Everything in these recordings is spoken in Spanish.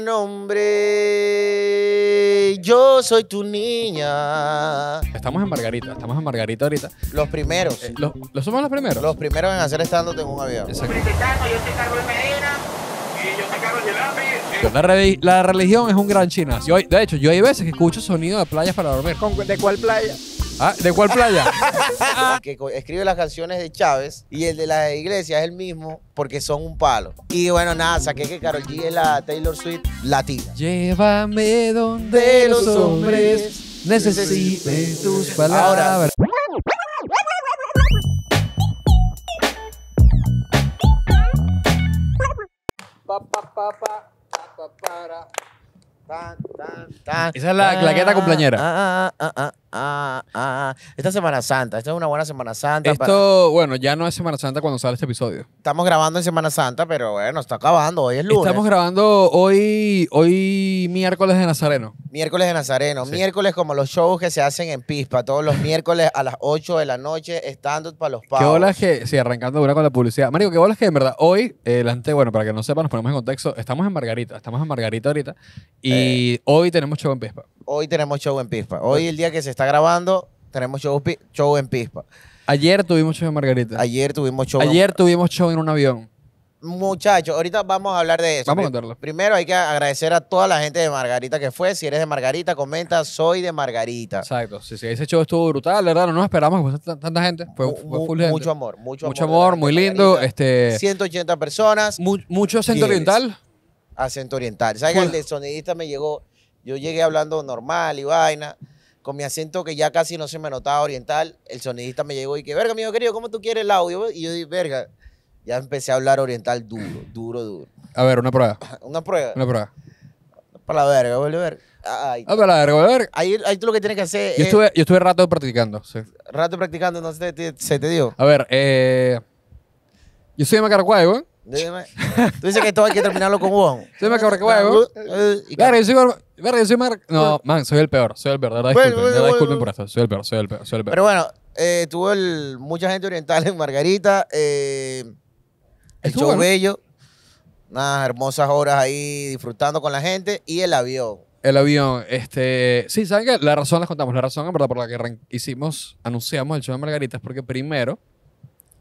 nombre. Yo soy tu niña. Estamos en Margarita, estamos en Margarita ahorita. Los primeros. Eh, los, somos los primeros? Los primeros en hacer Estando en un avión. La, religión es un gran chinazo. de hecho, yo hay veces que escucho sonido de playas para dormir. ¿De cuál playa? Ah, ¿De cuál playa? que escribe las canciones de Chávez y el de la iglesia es el mismo porque son un palo. Y bueno, nada, saqué que Carol G es la Taylor Swift latina. Llévame donde los hombres necesiten tus palabras. Ahora, Esa es la claqueta cumpleañera. Ah, ah, ah, ah. Esta Semana Santa, esta es una buena Semana Santa. Esto, bueno, ya no es Semana Santa cuando sale este episodio. Estamos grabando en Semana Santa, pero bueno, está acabando, hoy es lunes. Estamos grabando hoy, hoy miércoles de Nazareno. Miércoles de Nazareno, miércoles como los shows que se hacen en Pispa, todos los miércoles a las 8 de la noche, estando para los pavos. Qué bolas que, sí, arrancando ahora con la publicidad. Mario, qué bolas que en verdad hoy, eh, bueno, para que no sepan, nos ponemos en contexto, estamos en Margarita, estamos en Margarita ahorita, y eh. hoy tenemos show en Pispa. Hoy tenemos show en Pispa, hoy el día que se está grabando, tenemos show, en Pispa. Ayer tuvimos show en Margarita. Ayer tuvimos show. Ayer tuvimos show en un avión. Muchachos, ahorita vamos a hablar de eso. Vamos a contarlo. Primero hay que agradecer a toda la gente de Margarita que fue. Si eres de Margarita, comenta, soy de Margarita. Exacto. ese show estuvo brutal, verdad. No nos esperamos tanta gente. Fue, fue full Mucho amor, mucho, mucho amor. muy lindo. Este, 180 personas. mucho acento oriental. Acento oriental. ¿Sabes el de sonidista me llegó? Yo llegué hablando normal y vaina con mi acento que ya casi no se me notaba oriental, el sonidista me llegó y que, verga, amigo querido, ¿cómo tú quieres el audio? Y yo dije, verga, ya empecé a hablar oriental duro, duro, duro. A ver, una prueba. una prueba. Una prueba. Para la verga, vuelve a ver. Ay, ah, para la verga, vuelve a ver. Ahí, ahí tú lo que tienes que hacer yo Estuve, yo estuve rato practicando. Sí. Rato practicando, no sé te, se te dio. A ver, eh... Yo soy de Macaraguay, güey. Tú dices que esto hay que terminarlo con un Soy cabrón, que huevo. Eh, verga, yo soy. No, man, soy el peor. Soy el peor, de verdad. Disculpen, disculpen por esto. Soy el peor, soy el peor, soy el peor. Pero bueno, eh, tuvo mucha gente oriental en Margarita. Eh, el show bello. Unas hermosas horas ahí disfrutando con la gente y el avión. El avión, este. Sí, ¿saben qué? La razón las contamos. La razón, verdad, por la que hicimos, anunciamos el show de Margarita es porque primero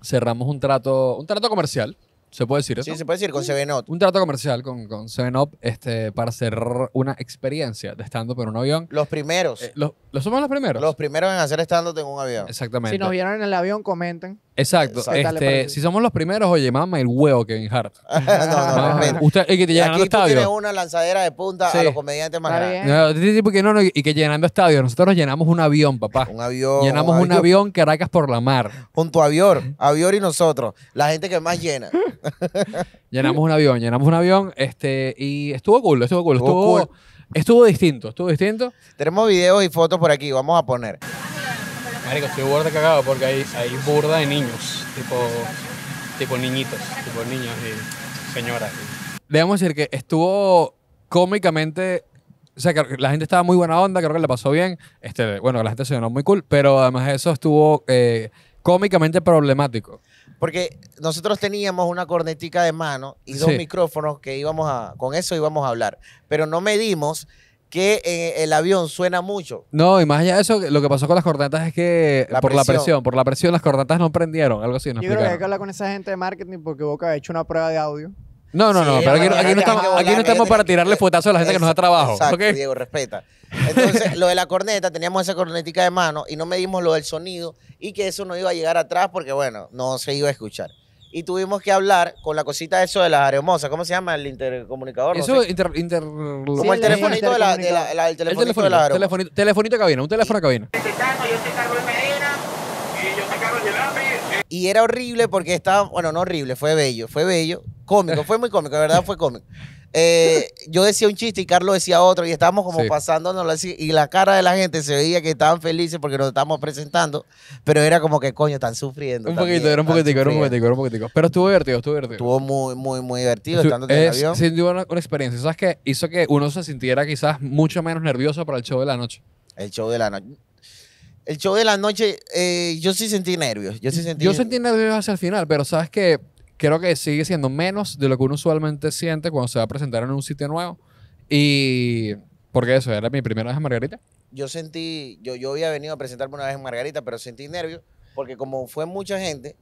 cerramos un trato, un trato comercial ¿Se puede decir eso? Sí, se puede decir con Seven Un trato comercial con, con Seven Up este, para hacer una experiencia de estando por en un avión. Los primeros. Eh, los, somos los primeros? Los primeros en hacer estando en un avión. Exactamente. Si nos vieron en el avión, comenten. Exacto. Este, si somos los primeros, oye, mama el huevo Kevin Hart. no, no, no, Usted, y que te una lanzadera de punta a los comediantes más grandes. No, no, no, y que llenando estadios. Nosotros nos llenamos un avión, papá. Un avión. Llenamos un avión, Caracas por la mar. Junto a Avior. Avior y nosotros. La gente que más llena. llenamos un avión, llenamos un avión. Este, y estuvo cool, estuvo cool. Estuvo, estuvo, cool. estuvo distinto, estuvo distinto. Tenemos videos y fotos por aquí, vamos a poner. Marico, estoy burda cagado porque hay, hay burda de niños, tipo, tipo niñitos, tipo niños y señoras. Debemos decir que estuvo cómicamente. O sea, la gente estaba muy buena onda, creo que le pasó bien. Este, bueno, la gente se llenó muy cool, pero además eso estuvo eh, cómicamente problemático. Porque nosotros teníamos una cornetica de mano y dos micrófonos que íbamos a, con eso íbamos a hablar. Pero no medimos que el avión suena mucho. No, y más allá de eso, lo que pasó con las cornetas es que por la presión. por la presión las cornetas no prendieron, algo así. Yo creo que hay que hablar con esa gente de marketing porque Boca ha hecho una prueba de audio. No, no, no, pero aquí, no, estamos, para tirarle fuetazo a la gente que nos da trabajo. Diego, respeta. Entonces, lo de la corneta, teníamos esa cornetica de mano y no medimos lo del sonido y que eso no iba a llegar atrás porque, bueno, no se iba a escuchar y tuvimos que hablar con la cosita eso de las aeromosas. ¿Cómo se llama el intercomunicador? Eso es inter, Como el, telefonito de la, de el telefonito, de la cabina, un teléfono de cabina. Este eh. Y era horrible porque estaba, bueno, no horrible, fue bello, fue bello, cómico, fue muy cómico, de verdad fue cómico. Eh, yo decía un chiste y Carlos decía otro y estábamos como pasándonos así y la cara de la gente se veía que estaban felices porque nos estábamos presentando, pero era como que coño, están sufriendo. Un poquito, era un poquitico, era un poquitico, era un poquitico. Pero estuvo divertido, estuvo divertido. Estuvo muy, muy, muy divertido estando en el avión. Sí, una, experiencia, ¿sabes qué? Hizo que uno se sintiera quizás mucho menos nervioso para el show de la noche. El show de la noche. El show de la noche, eh, yo sí sentí nervios. Yo sí sentí, yo nervios hacia el final, pero sabes que creo que sigue siendo menos de lo que uno usualmente siente cuando se va a presentar en un sitio nuevo. Y porque eso, era mi primera vez en Margarita. Yo sentí, yo, yo había venido a presentarme una vez en Margarita, pero sentí nervios porque como fue mucha gente,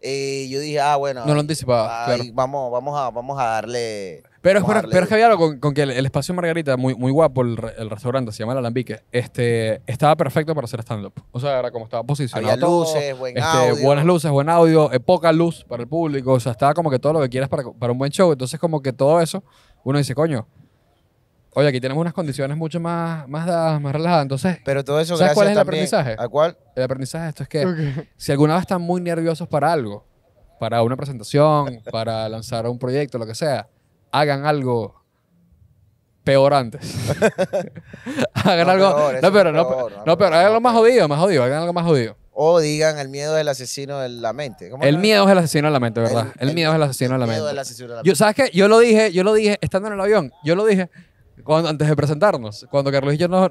eh, yo dije, ah, bueno. No lo anticipaba. Vamos, vamos, a, vamos a darle pero, es, pero, que había algo con, que el, espacio Margarita, muy, muy guapo, el, restaurante, se llama El Alambique, este, estaba perfecto para hacer stand-up. O sea, era como estaba posicionado. Había luces, buen este, audio. Buenas luces, buen audio, eh, poca luz para el público. O sea, estaba como que todo lo que quieras para, para un buen show. Entonces, como que todo eso, uno dice, coño, oye, aquí tenemos unas condiciones mucho más, más dadas, más relajadas. Entonces, Pero todo eso ¿sabes cuál es el aprendizaje? ¿A cuál? El aprendizaje esto es que si alguna vez están muy nerviosos para algo, para una presentación, para lanzar un proyecto, lo que sea, hagan algo peor antes. hagan algo. no, pero no, peor, no, hagan algo más jodido, más jodido, hagan algo más jodido. O digan el miedo del asesino de la mente. el miedo es el asesino de la mente, ¿verdad? El, miedo es el asesino de la mente. asesino de la mente. ¿Sabes qué? Yo lo dije, yo lo dije, estando en el avión, yo lo dije. Cuando, antes de presentarnos, cuando Carlos y yo nos,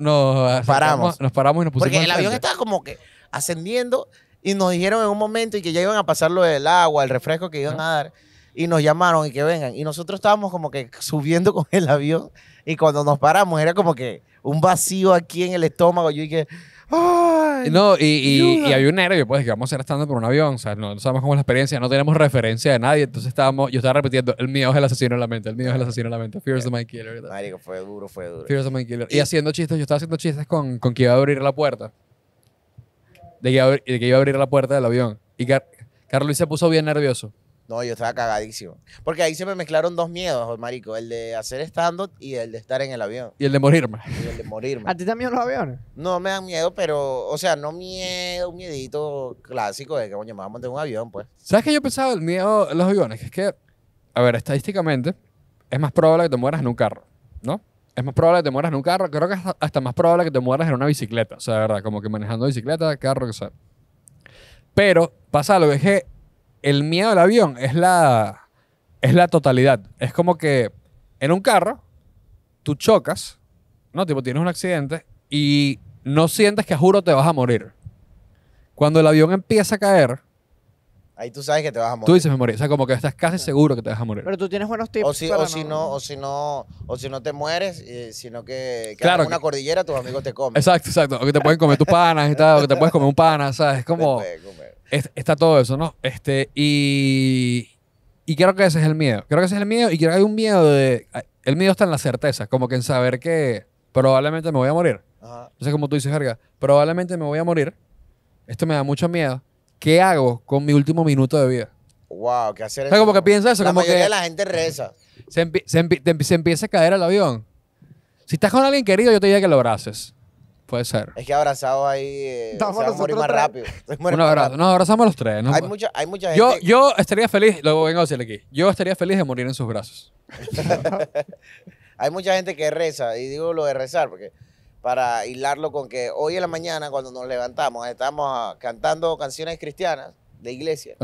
paramos. nos paramos y nos pusimos. Porque el avión estaba como que ascendiendo y nos dijeron en un momento y que ya iban a pasar lo del agua, el refresco que iban a dar y nos llamaron y que vengan. Y nosotros estábamos como que subiendo con el avión y cuando nos paramos era como que un vacío aquí en el estómago. Yo dije, No, y, y, había un nervio, pues, que vamos a estar estando por un avión, o sea, no, sabemos cómo es la experiencia, no tenemos referencia de nadie, entonces estábamos, yo estaba repitiendo, el mío es el asesino en la mente, el mío es el asesino en la mente, Fear's of the My Killer. fue duro, fue duro. the My Killer. Y, haciendo chistes, yo estaba haciendo chistes con, con que iba a abrir la puerta. De que, iba a abrir, la puerta del avión. Y Carlos se puso bien nervioso. No, yo estaba cagadísimo. Porque ahí se me mezclaron dos miedos, marico. El de hacer stand-up y el de estar en el avión. Y el de morirme. Y el de morirme. ¿A ti también los aviones? No, me dan miedo, pero... O sea, no miedo, un miedito clásico de que, coño, me voy a un avión, pues. ¿Sabes qué yo pensaba el miedo a los aviones? Que es que, a ver, estadísticamente, es más probable que te mueras en un carro, ¿no? Es más probable que te mueras en un carro. Creo que es hasta más probable que te mueras en una bicicleta. O sea, verdad, como que manejando bicicleta, carro, que sea. Pero pasa lo que es el miedo al avión es la, es la totalidad. Es como que en un carro tú chocas, ¿no? Tipo, tienes un accidente y no sientes que a juro te vas a morir. Cuando el avión empieza a caer, Ahí tú sabes que te vas a morir. Tú dices me morir. O sea, como que estás casi seguro que te vas a morir. Pero tú tienes buenos tipos. O si, si no, o si no, o si no te mueres, eh, sino que, claro, en una cordillera tus amigos te comen. Exacto, exacto. O que te pueden comer tus panas y tal, o que te puedes comer un pana, ¿sabes? Es como. está todo eso, ¿no? Este, y. Y creo que ese es el miedo. Creo que ese es el miedo. Y creo que hay un miedo de. El miedo está en la certeza, como que en saber que probablemente me voy a morir. Ajá. Entonces, como tú dices, verga, probablemente me voy a morir. Esto me da mucho miedo. ¿qué hago con mi último minuto de vida? Wow, ¿qué hacer? O sea, como que piensa eso. como que la gente reza. Se, empieza a caer el avión. Si estás con alguien querido, yo te diría que lo abraces. Puede ser. Es que abrazado ahí eh, se va a morir más rápido. Un Nos abrazamos los tres. ¿no? Hay, mucha, hay mucha gente... Yo, estaría feliz, Luego vengo a decirle aquí, yo estaría feliz de morir en sus brazos. hay mucha gente que reza, y digo lo de rezar, porque para hilarlo con que hoy en la mañana cuando nos levantamos estamos ah, cantando canciones cristianas de iglesia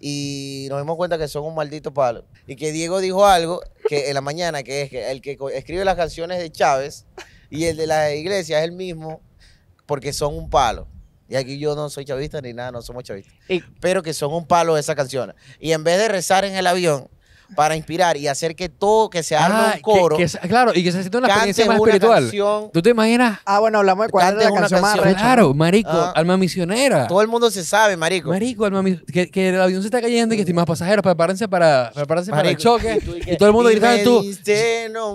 y nos dimos cuenta que son un maldito palo y que Diego dijo algo que en la mañana que es que el que escribe las canciones de Chávez y el de la iglesia es el mismo porque son un palo. Y aquí yo no soy chavista ni nada, no somos chavistas. pero que son un palo esas canciones. Y en vez de rezar en el avión, para inspirar y hacer que todo, que se arme ah, un coro. claro, y que se sienta una experiencia más espiritual. ¿Tú te imaginas? Ah, bueno, hablamos de cuál es la canción, más Claro, marico, ah. alma misionera. Todo el mundo se sabe, marico. Marico, alma misionera. Que, el avión se está cayendo y que más pasajeros, prepárense para, prepárense para el choque. Y, todo el mundo gritando tú.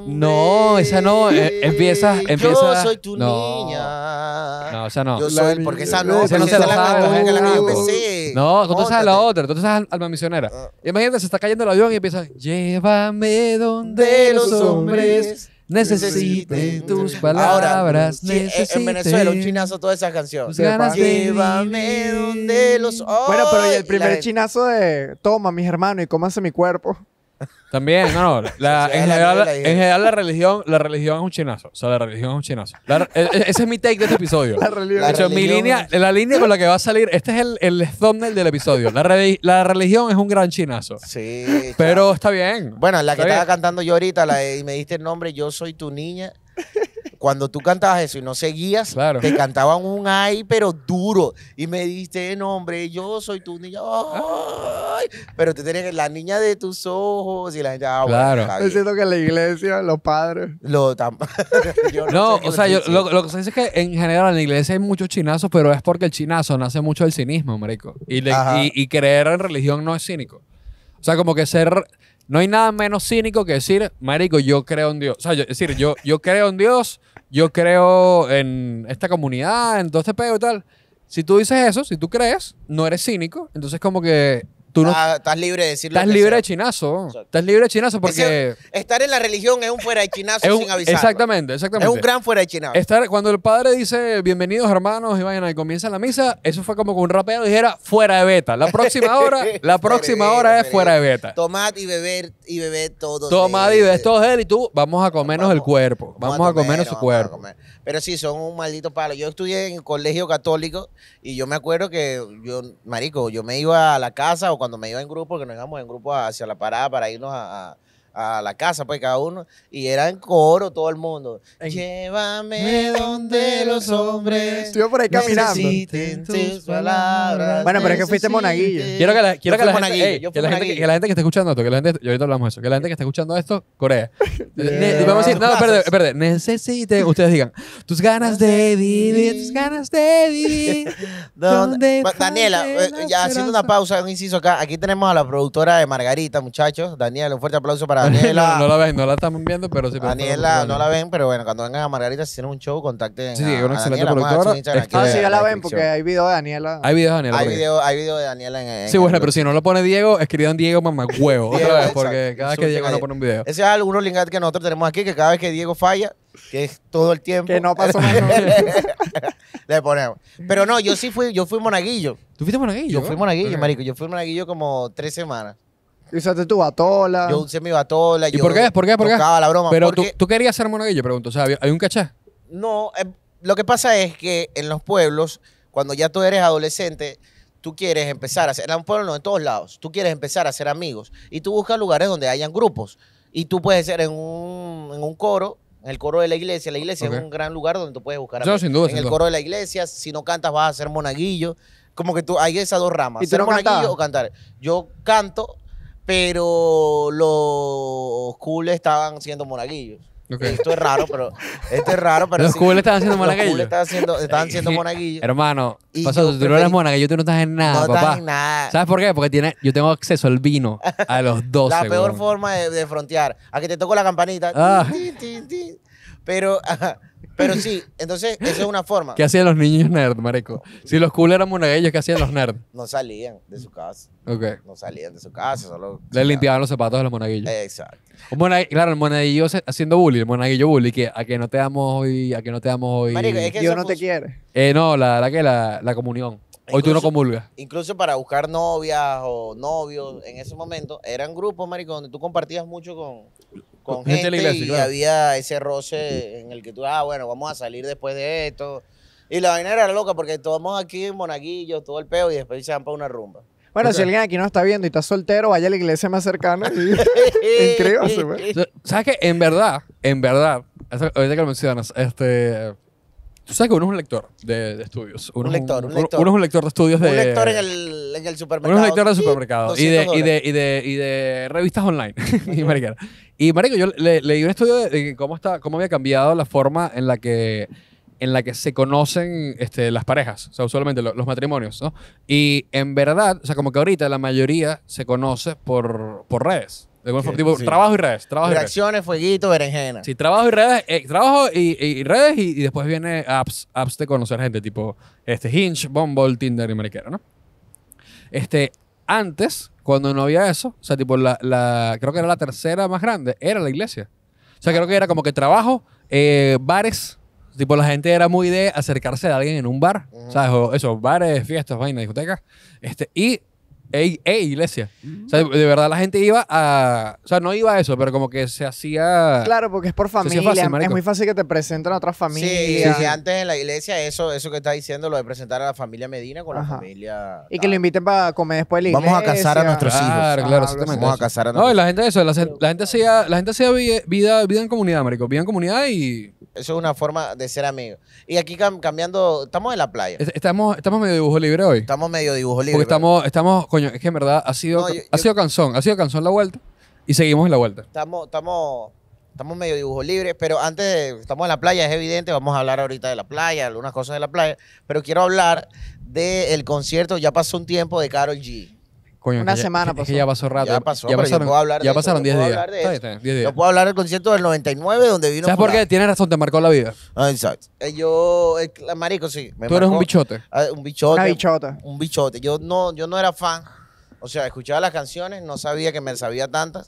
No, esa no. empieza, eh, empieza. Yo soy tu no. niña. No, esa no. Yo soy, porque esa no. Esa no se la, la, la que yo pensé. No, entonces a la otra, entonces a alma misionera. Ah. Imagínate, se está cayendo el avión y empieza, llévame donde los hombres necesiten, tus palabras. Ahora, en Venezuela, un chinazo toda esa canción. Llévame donde los hombres. Bueno, pero el primer chinazo de, toma mis hermanos y hace mi cuerpo. También, no, en, general, la, religión, la religión es un chinazo. O sea, la religión es un chinazo. E, e, ese es mi take de este episodio. La religión. De hecho, mi línea, la línea con la que va a salir, este es el, el thumbnail del episodio. La, la religión es un gran chinazo. Sí. Pero está bien. Bueno, la que estaba cantando yo ahorita, la y me diste el nombre, Yo soy tu niña. Cuando tú cantabas eso y no seguías, te cantaban un ay, pero duro. Y me diste el nombre, yo soy tu niña. Ah. Pero te tienes la niña de tus ojos y la niña. Ah, claro. es siento que la iglesia, los padres. Lo no, o sea, lo, que se dice es que en general en la iglesia hay muchos chinazos, pero es porque el chinazo nace mucho del cinismo, marico. Y, y, creer en religión no es cínico. O sea, como que ser. No hay nada menos cínico que decir, marico, yo creo en Dios. O sea, decir, yo, yo creo en Dios, yo creo en esta comunidad, en todo este pedo y tal. Si tú dices eso, si tú crees, no eres cínico. Entonces, como que tú no... Ah, estás libre de decirlo. Estás libre de chinazo. Estás libre de chinazo porque... estar en la religión es un fuera de chinazo sin avisar. Exactamente, exactamente. Es un gran fuera de chinazo. Estar, cuando el padre dice, bienvenidos hermanos, y vayan y comienza la misa, eso fue como que un rapero dijera, fuera de beta. La próxima hora, la próxima hora es fuera de beta. Tomad y beber y beber todo. Tomad y beber todo él y tú, vamos a comernos el cuerpo. Vamos, a, comernos su cuerpo. Pero sí, son un maldito palo. Yo estudié en el colegio católico y yo me acuerdo que yo, marico, yo me iba a la casa o cuando cuando me iba en grupo, que nos íbamos en grupo hacia la parada para irnos a a la casa, pues cada uno, y era en coro todo el mundo. Llévame donde los hombres. Estuve por ahí caminando. Tus palabras, bueno, pero es que fuiste monaguillo. Quiero que la, quiero que la, gente, que, que está escuchando esto, que la gente, ahorita hablamos de eso, que la gente que está escuchando esto, Corea. yeah. Vamos a decir, no, espérate, espérate, necesite, ustedes digan, tus ganas de vivir, tus ganas de vivir. ¿Dónde Daniela, eh, ya haciendo una pausa, un inciso acá, aquí tenemos a la productora de Margarita, muchachos. Daniela, un fuerte aplauso para Daniela. no, la ven, no la estamos viendo, pero sí. Daniela, no la ven, pero bueno, cuando vengan a Margarita, si tienen un show, contacten. Sí, sí, una excelente productora. No, ah, sí, ya la ven, porque hay videos de Daniela. Hay videos de Daniela. Hay video, hay de Daniela en. sí, bueno, pero si no lo pone Diego, escriban Diego Mamacuevo otra vez, porque cada vez que Diego no pone un video. Ese es alguno rolling que nosotros tenemos aquí, que cada vez que Diego falla, que es todo el tiempo. Que no pasó más. Le ponemos. Pero no, yo sí fui, yo fui monaguillo. ¿Tú fuiste monaguillo? Yo fui monaguillo, marico. Yo fui monaguillo como tres semanas. Usaste tu batola. Yo sé mi batola. ¿Y por qué? ¿Por qué? ¿Por qué? la broma. Pero tú, tú, querías ser monaguillo, pregunto. O sea, ¿hay un caché? No, eh, lo que pasa es que en los pueblos, cuando ya tú eres adolescente, tú quieres empezar a ser En un pueblo no, en todos lados, tú quieres empezar a ser amigos y tú buscas lugares donde hayan grupos. Y tú puedes ser en un, coro, en el coro de la iglesia. La iglesia es un gran lugar donde tú puedes buscar amigos. sin duda, en el coro de la iglesia, si no cantas vas a ser monaguillo. Como que tú, hay esas dos ramas, ser monaguillo o cantar. Yo canto, pero los cool estaban siendo monaguillos. Esto es raro, pero esto es raro, pero los sí, cool estaban siendo monaguillos. Los cool estaban siendo, monaguillos. Hermano, y tú no eres monaguillo, tú no estás en nada, no papá. Estás en nada. ¿Sabes por qué? Porque tiene, yo tengo acceso al vino a los 12. La peor forma de, frontear, a que te toco la campanita. Ah. pero Pero sí, entonces, esa es una forma. ¿Qué hacían los niños nerd, marico? Si los cool eran monaguillos, ¿qué hacían los nerds? No salían de su casa. Ok. No salían de su casa, solo... Le limpiaban los zapatos a los monaguillos. Exacto. claro, el monaguillo haciendo bullying, el monaguillo bully, que a que no te damos hoy, a que no te damos hoy. Marico, es que Dios no te quiere. Eh, no, la, la que la, la comunión. Hoy tú no comulgas. Incluso para buscar novias o novios, en ese momento, eran grupos, marico, donde tú compartías mucho con, con gente, iglesia, y había ese roce en el que tú, ah, bueno, vamos a salir después de esto. Y la vaina era loca porque tomamos aquí en Monaguillo, todo el peo y después se van para una rumba. Bueno, si alguien aquí no está viendo y está soltero, vaya a la iglesia más cercana y pues. ¿Sabes qué? En verdad, en verdad, ahorita que lo mencionas, este, Tú sabes que uno es un lector de, estudios. Uno un lector, un, lector. Uno, es un lector de estudios de. Un lector en el, en el supermercado. Uno es un lector de supermercado. Y de, y, de, y, de, revistas online. y, marica, y marico, yo leí un estudio de cómo, está, cómo había cambiado la forma en la que en la que se conocen este, las parejas, o sea, usualmente los matrimonios, ¿no? Y en verdad, o sea, como que ahorita la mayoría se conoce por, por redes. De tipo, trabajo y redes. Trabajo Reacciones, y redes. fueguito, berenjena. Sí, trabajo y redes. Eh, trabajo y, y, redes y, después viene apps, apps de conocer gente, tipo este, Hinge, Bumble, Tinder y mariquera, ¿no? Este, antes, cuando no había eso, o sea, tipo, la, la, creo que era la tercera más grande, era la iglesia. O sea, creo que era como que trabajo, eh, bares, tipo, la gente era muy de acercarse a alguien en un bar, O sea, eso, bares, fiestas, vainas, discotecas, este, y Ey, iglesia. O sea, de verdad la gente iba a. O sea, no iba a eso, pero como que se hacía. Claro, porque es por familia. es muy fácil que te presenten a otras familias. Sí, y antes en la iglesia, eso, eso que está diciendo, lo de presentar a la familia Medina con la familia. Y que lo inviten para comer después de la iglesia. Vamos a casar a nuestros hijos. Claro, Vamos a casar a nuestros hijos. No, la gente eso, la, gente hacía, la gente vida, vida en comunidad, marico. Vida en comunidad y. Eso es una forma de ser amigo. Y aquí cambiando, estamos en la playa. Estamos, estamos medio dibujo libre hoy. Estamos medio dibujo libre. Porque estamos, estamos, coño, es que en verdad ha sido, ha sido cansón, ha sido cansón la vuelta y seguimos en la vuelta. Estamos, estamos, estamos medio dibujo libre, pero antes estamos en la playa, es evidente, vamos a hablar ahorita de la playa, algunas cosas de la playa, pero quiero hablar del concierto, ya pasó un tiempo de Carol G. Una semana ya pasó rato. Ya pasaron, ya pasaron 10 días. No Yo puedo hablar del concierto del 99 donde vino. ¿Sabes por qué? Tienes razón, te marcó la vida. Ah, exacto. Eh, yo, el eh, marico, sí. Tú eres un bichote. Ah, un bichote. Una bichota. Un bichote. Yo no, yo no era fan. O sea, escuchaba las canciones, no sabía que me sabía tantas.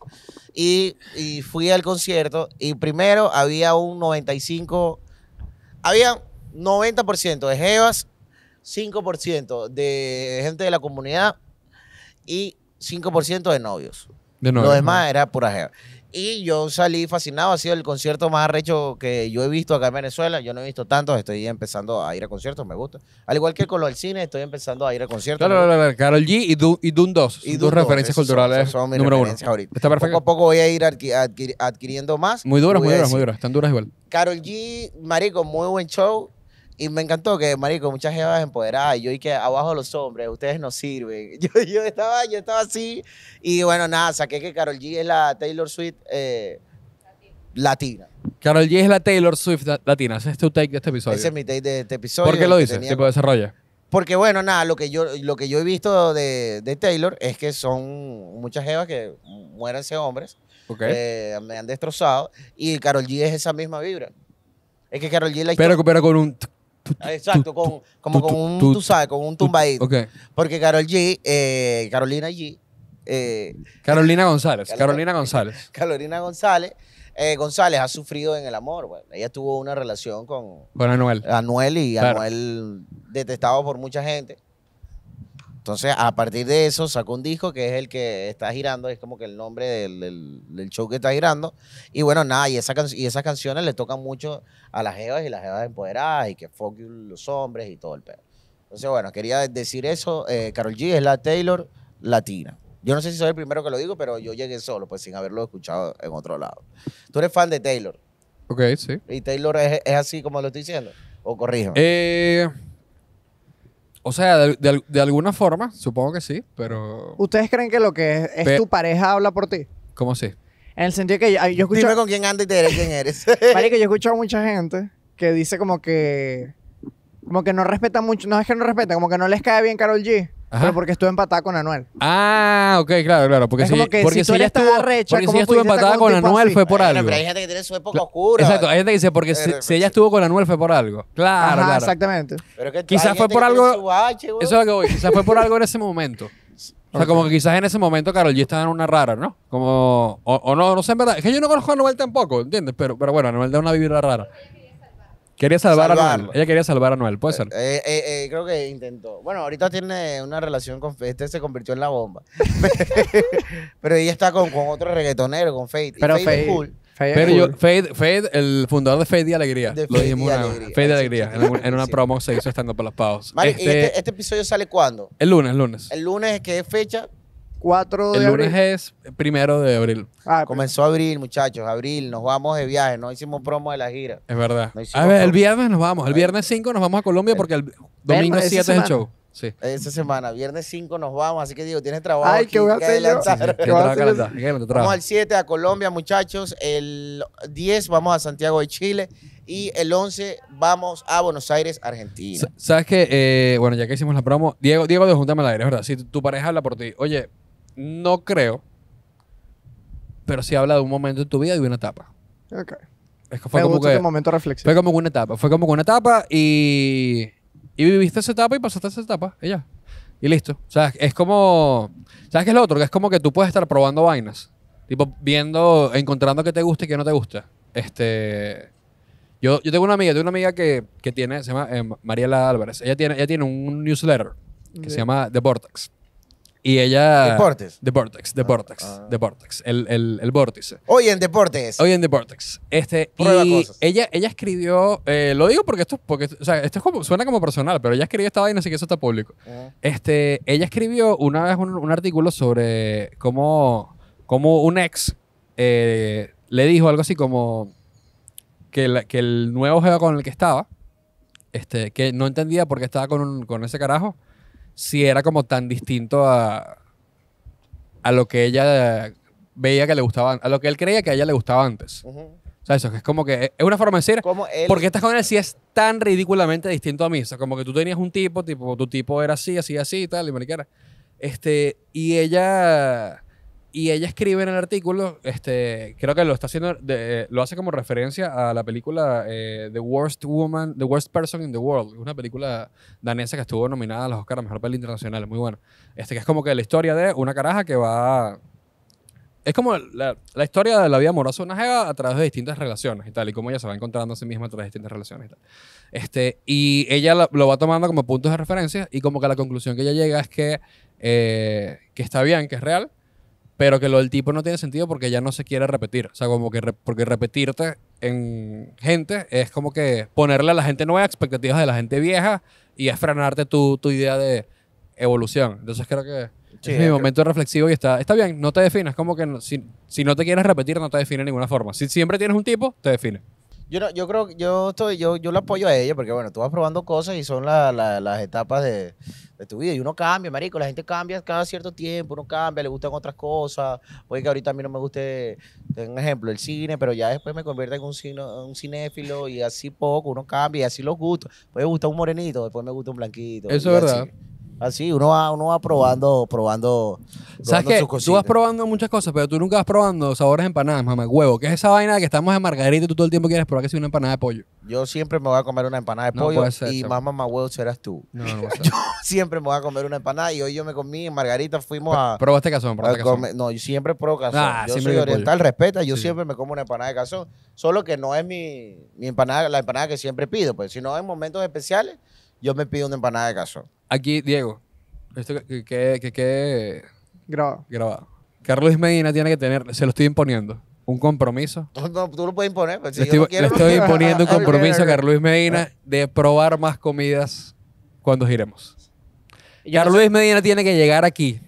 Y, y fui al concierto y primero había un 95, había 90% de jevas, 5% de gente de la comunidad y 5% de novios. De novios. Lo demás era pura jeva. Y yo salí fascinado, ha sido el concierto más arrecho que yo he visto acá en Venezuela. Yo no he visto tantos, estoy empezando a ir a conciertos, me gusta. Al igual que con lo del cine, estoy empezando a ir a conciertos. claro, claro. Carol G y, Dun, y Dune 2. Y dos referencias culturales. Son, número referencias Ahorita. Está perfecto. Poco a poco voy a ir adquiriendo más. Muy duras, muy duras, muy duras. Están duras igual. Carol G, Marico, muy buen show. Y me encantó que, marico, muchas jevas empoderadas. Yo y que abajo los hombres, ustedes no sirven. Yo, yo, estaba, yo estaba así. Y bueno, nada, saqué que Carol G es la Taylor Swift eh, latina. Carol G es la Taylor Swift latina. Ese es tu take de este episodio. Ese es mi take de este episodio. ¿Por qué lo dices? Tipo, desarrolla. Porque bueno, nada, lo que yo, lo que yo he visto de, de Taylor es que son muchas jevas que muéranse hombres. Okay. Eh, me han destrozado. Y Carol G es esa misma vibra. Es que Carol G la Pero, pero con un... Exacto, con, como con un, tú, sabes, con un tumbadito. Porque Carol G, eh, Carolina G. Eh, Carolina González, Carolina González. Carolina González. Eh, González ha sufrido en el amor. Ella tuvo una relación con, bueno Anuel. Anuel y Anuel detestado por mucha gente. Entonces, a partir de eso, sacó un disco que es el que está girando, es como que el nombre del, show que está girando. Y bueno, nada, y, y esas canciones le tocan mucho a las jevas y las jevas empoderadas y que fuck los hombres y todo el pedo. Entonces, bueno, quería decir eso. Eh, Carol G es la Taylor latina. Yo no sé si soy el primero que lo digo, pero yo llegué solo, pues sin haberlo escuchado en otro lado. Tú eres fan de Taylor. Ok, sí. ¿Y Taylor es, así como lo estoy diciendo? ¿O corrijo? Eh. O sea, de, alguna forma, supongo que sí, pero. ¿Ustedes creen que lo que es, tu pareja habla por ti? ¿Cómo sí? En el sentido que yo, escucho. con quién andas y te quién eres. Vale, que yo escucho a mucha gente que dice como que. Como que no respeta mucho. No es que no respeta, como que no les cae bien Carol G. Pero porque estuvo empatada con Anuel. Ah, ok, claro, claro. Porque si, porque si, ella estuvo, porque si estuvo empatada con, Anuel fue por algo. pero hay gente que tiene su época oscura. Exacto, hay gente que dice, porque si, ella estuvo con Anuel fue por algo. Claro, Ajá, exactamente. quizás fue por algo... eso es lo que voy, quizás fue por algo en ese momento. O sea, como que quizás en ese momento Carol G estaba en una rara, ¿no? Como... O, no, no sé en verdad. Es que yo no conozco a Anuel tampoco, ¿entiendes? Pero, pero bueno, Anuel da una vivienda rara. Quería salvar a Noel. Ella quería salvar a Noel, puede ser. Eh, eh, eh, creo que intentó. Bueno, ahorita tiene una relación con Este se convirtió en la bomba. pero ella está con, otro reggaetonero, con Fade. Pero Fade, yo, el fundador de Fade y Alegría. De lo dijimos Alegría. Fade y Alegría. en, una, promo se hizo estando por los pavos. este, ¿y este, este, episodio sale cuándo? El lunes, el lunes. El lunes, que es fecha? 4 de El lunes es primero de abril. Ah, Comenzó abril, muchachos, abril. Nos vamos de viaje, no hicimos promo de la gira. Es verdad. a ver, el viernes nos vamos. El viernes 5 nos vamos a Colombia porque el domingo 7 es el show. Sí. Esa semana, viernes 5 nos vamos, así que digo, tienes trabajo. Ay, qué voy vamos al 7 a Colombia, muchachos. El 10 vamos a Santiago de Chile. Y el 11 vamos a Buenos Aires, Argentina. ¿Sabes qué? Eh, bueno, ya que hicimos la promo, Diego, Diego de Juntame al Aire, ¿verdad? Si tu pareja habla por ti, oye, no creo. Pero sí habla de un momento en tu vida y una etapa. Ok. Es fue como que, momento reflexivo. Fue como una etapa. Fue como una etapa y. Y viviste esa etapa y pasaste esa etapa. Y ya. Y listo. O sea, es como. ¿Sabes qué es lo otro? Que es como que tú puedes estar probando vainas. Tipo, viendo, encontrando qué te gusta y qué no te gusta. Este. Yo, yo tengo una amiga, tengo una amiga que, que tiene, se llama eh, Mariela Álvarez. Ella tiene, tiene un newsletter que se llama The Vortex. Y ella. Deportes. Deportex, Deportex, ah. ah. Vortex, El, el, el, vórtice. Hoy en Deportes. Hoy en Deportex. Este, y cosas. Ella, ella escribió. Eh, lo digo porque esto, porque, o sea, esto suena como personal, pero ella escribió esta vaina, así que eso está público. Ah. Este, ella escribió una vez un, artículo sobre cómo, cómo un ex eh, le dijo algo así como que, que el nuevo jefe con el que estaba, este, que no entendía por qué estaba con, con ese carajo si era como tan distinto a, a lo que ella veía que le gustaba, a lo que él creía que a ella le gustaba antes. O sea, eso es como que es una forma de decir, porque estás con él es tan ridículamente distinto a mí? O sea, como que tú tenías un tipo, tipo, tu tipo era así, así, así y tal, y mariquera. Este, y ella y ella escribe en el artículo, este, creo que lo está haciendo, lo hace como referencia a la película eh, The Worst Woman, The Worst Person in the World, una película danesa que estuvo nominada a los Oscar a Mejor Película Internacional, muy buena. Este, que es como que la historia de una caraja que va... Es como la, historia de la vida amorosa de una jefa a través de distintas relaciones y tal, y cómo ella se va encontrando a sí misma a través de distintas relaciones y tal. Este, y ella lo, va tomando como puntos de referencia y como que la conclusión que ella llega es que, eh, que está bien, que es real, pero que lo del tipo no tiene sentido porque ya no se quiere repetir. O sea, como que porque repetirte en gente es como que ponerle a la gente nueva expectativas de la gente vieja y es frenarte tu, tu idea de evolución. Entonces creo que es mi momento reflexivo y está, está bien, no te defines Como que si, si, no te quieres repetir, no te define de ninguna forma. Si siempre tienes un tipo, te define. Yo, yo creo que yo estoy, yo, yo lo apoyo a ella, porque bueno, tú vas probando cosas y son las etapas de, tu vida. Y uno cambia, marico, la gente cambia cada cierto tiempo, uno cambia, le gustan otras cosas. Puede que ahorita a mí no me guste, un ejemplo, el cine, pero ya después me convierte en un, cino, un cinéfilo y así poco, uno cambia y así los gustos. Puede gustar un morenito, después me gusta un blanquito. Eso es verdad. Así, uno va, uno va probando, probando, ¿Sabes qué? tú vas probando muchas cosas, pero tú nunca vas probando sabores de empanadas, mamá huevo. ¿Qué es esa vaina que estamos en margarita y tú todo el tiempo quieres probar que es una empanada de pollo? Yo siempre me voy a comer una empanada de pollo y más mamá huevo serás tú. yo siempre me voy a comer una empanada y hoy yo me comí en margarita, fuimos a... Probaste cazón, probaste cazón. No, yo siempre pruebo cazón. Ah, yo soy oriental, respeta, yo siempre me como una empanada de cazón. Solo que no es mi, mi empanada, la empanada que siempre pido, pues si no en momentos especiales yo me pido una empanada de caso. Aquí, Diego, esto que quede grabado. grabado. Carlos Medina tiene que tener, se lo estoy imponiendo, un compromiso. No, tú lo puedes imponer. Pues, le, estoy, estoy imponiendo un compromiso a Carlos Medina de probar más comidas cuando giremos. Carlos Medina tiene que llegar aquí,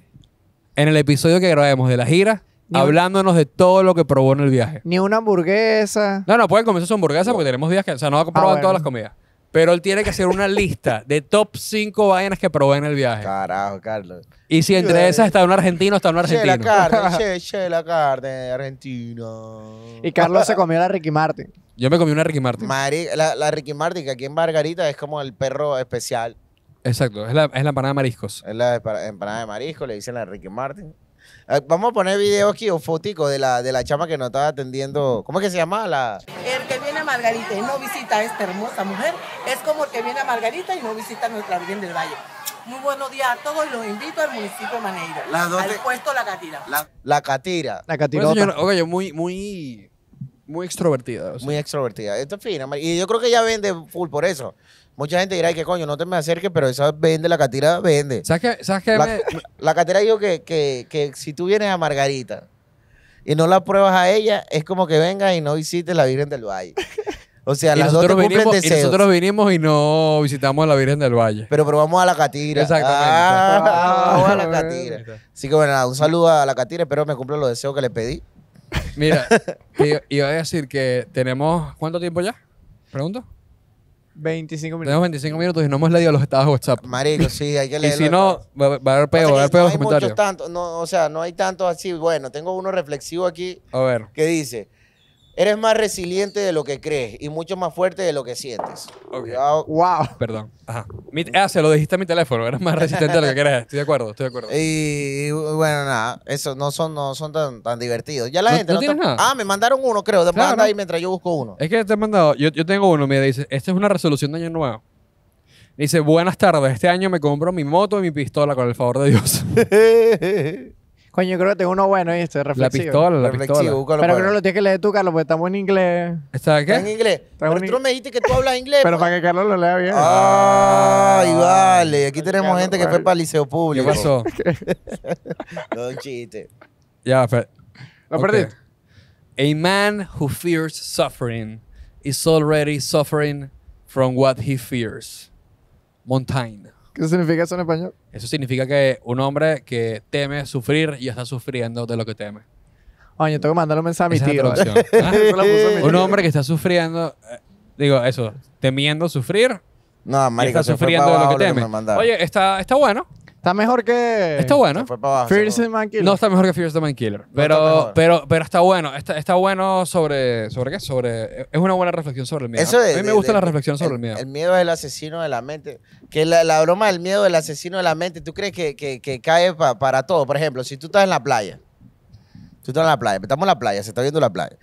en el episodio que grabemos de la gira, hablándonos de todo lo que probó en el viaje. Ni una hamburguesa. No, no, pueden comer su hamburguesa porque tenemos días que, o sea, no va a probar ah, todas las comidas. Pero él tiene que hacer una lista de top 5 vainas que probé en el viaje. Carajo, Carlos. Y si entre eh, esas está un argentino, está un argentino. Che, la carne, che, che, la carne, argentino. Y Carlos se comió la Ricky Martin. Yo me comí una Ricky Martin. la, Ricky Martin, que aquí en Margarita es como el perro especial. Exacto, es la, empanada de mariscos. Es la empanada de mariscos, le dicen la Ricky Martin. Ah, vamos a poner video aquí o fotico de la, de la chama que nos estaba atendiendo. ¿Cómo es que se llama? La... Margarita y no visita a esta hermosa mujer, es como que viene a Margarita y no visita a nuestra Virgen del Valle. Muy buenos días a todos los invito al municipio de Maneira, al puesto La Catira. La, Catira. La Catira. muy, muy, muy extrovertida. Muy extrovertida. Esto es fina. Y yo creo que ella vende full por eso. Mucha gente dirá, que coño, no te me acerques, pero esa vende, la catira vende. ¿Sabes qué? ¿Sabes La, catira dijo que, que si tú vienes a Margarita, y no la pruebas a ella, es como que venga y no visites la Virgen del Valle. O sea, las dos te cumplen Y nosotros vinimos y no visitamos a la Virgen del Valle. Pero probamos a la Catira. Exactamente. Ah, a la Catira. Así que bueno, un saludo a la Catira. Espero me cumpla los deseos que le pedí. Mira, iba a decir que tenemos. ¿Cuánto tiempo ya? Pregunto. 25 minutos. Tenemos 25 minutos y no hemos leído los estados de WhatsApp. Marico, sí, hay que leerlo. y si no, va, a haber peor, va a haber peor no los comentarios. Tanto, no, o sea, no hay tantos así. Bueno, tengo uno reflexivo aquí. A ver. Que dice. Eres más resiliente de lo que crees y mucho más fuerte de lo que sientes. Wow. Perdón. Ajá. ah, se lo dijiste a mi teléfono. Eres más resistente de lo que crees. Estoy de acuerdo, estoy de acuerdo. Y, bueno, nada. Eso no son, no son tan, divertidos. Ya la gente. nada? Ah, me mandaron uno, creo. Te manda ahí mientras yo busco uno. Es que te he mandado. Yo, yo tengo uno. Mira, dice: Esta es una resolución de año nuevo. Dice: Buenas tardes. Este año me compro mi moto y mi pistola con el favor de Dios. Coño, creo que tengo uno bueno, ¿viste? Reflexivo. La pistola, la pistola. Pero que creo que lo tienes que leer tú, Carlos, porque estamos en inglés. ¿Está qué? en inglés. Pero un- tú me dijiste que tú hablas inglés. Pero pues. para que Carlos lo lea bien. Ay, ah, vale. Aquí tenemos gente que fue para el liceo público. ¿Qué pasó? No, un chiste. Ya, espera. lo Ok. A man who fears suffering is already suffering from what he fears. Montaigne. ¿Qué significa eso en español? Eso significa que un hombre que teme sufrir ya está sufriendo de lo que teme. Oye, tengo que mandar un mensaje a mi tío. Ah, un hombre que está sufriendo, eh, digo, eso, temiendo sufrir No, está sufriendo de lo que teme. Oye, está, está bueno. Está mejor que. Está bueno. Man Killer. No está mejor que Fierce the Man Killer. Pero, está, pero, pero está bueno. Está, bueno sobre. ¿Sobre qué? Sobre. Es una buena reflexión sobre el miedo. a mí me gusta la reflexión sobre el, miedo. El miedo es el asesino de la mente. Que la, broma del miedo del asesino de la mente, ¿tú crees que, cae para todo? Por ejemplo, si tú estás en la playa. Tú estás en la playa. Estamos en la playa, se está viendo la playa.